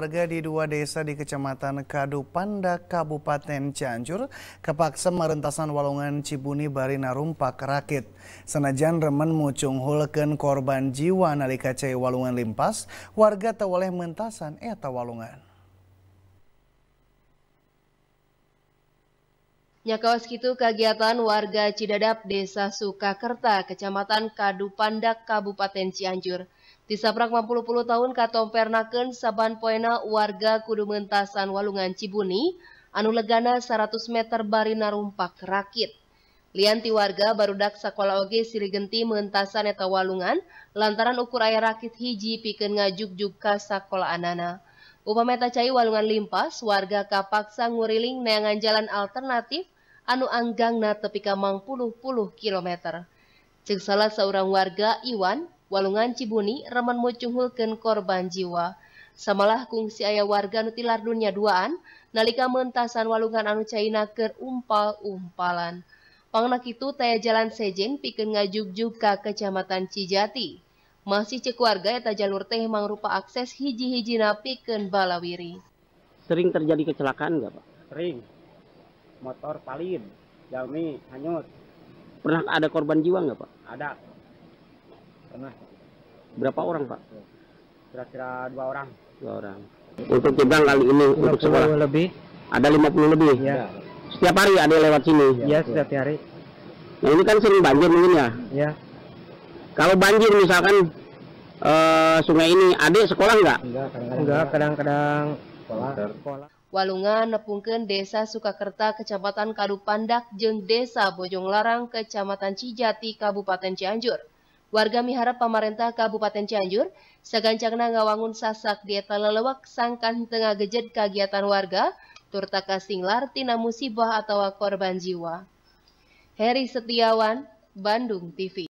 Warga di dua desa di Kecamatan Kadu Kabupaten Cianjur, kepaksa merentasan walungan Cibuni bari narumpak rakit. Senajan remen mucung hulken korban jiwa nalika cai walungan limpas, warga tewaleh mentasan eta walungan. Nyakawas gitu kegiatan warga Cidadap Desa Sukakerta, Kecamatan Kadupandak, Kabupaten Cianjur Disabrak 50 tahun katompernakeun saban poena warga kudu mentasan walungan Cibuni, anu legana 100 meter bari narumpak rakit. Lianti warga dak sekolah oge genti mentasan eta walungan lantaran ukur air rakit hiji piken ngajuk-juk sakola anana. Upameta cai walungan limpas, warga kapaksa nguriling neangan jalan alternatif anu anggang tepi ka puluh puluh kilometer. Cek salah seorang warga Iwan Walungan Cibuni remen mucunghulkeun korban jiwa. Samalah kungsi ayah warga nuti lardunya duaan nalika mentasan walungan anu caina umpal-umpalan. pangnak kitu taya jalan sejen pikeun ngajugjug ke Kecamatan Cijati. Masih cek warga eta jalur teh mangrupa akses hiji-hijina pikeun Balawiri. Sering terjadi kecelakaan nggak Pak? Sering. Motor salin, jalmi, hanyut. Pernah ada korban jiwa nggak Pak? Ada. Pernah. Berapa orang Pak? Kira-kira dua orang. Dua orang. Untuk Jebang kali ini untuk sekolah lebih. Ada 50 lebih. Iya. Setiap hari ada yang lewat sini. Iya, ya, setiap hari. Nah, ini kan sering banjir mungkin ya? Iya. Kalau banjir misalkan uh, sungai ini, ada sekolah enggak Enggak, kadang-kadang sekolah. sekolah. Walungan nepungken Desa Sukakerta Kecamatan Kadupandak jeng Desa Bojonglarang Kecamatan Cijati Kabupaten Cianjur. Warga miharap pemerintah Kabupaten Cianjur, segancangna ngawangun sasak dieta lelewak sangkan tengah gejet kegiatan warga, turta kasinglar tina musibah atau korban jiwa. Heri Setiawan, Bandung TV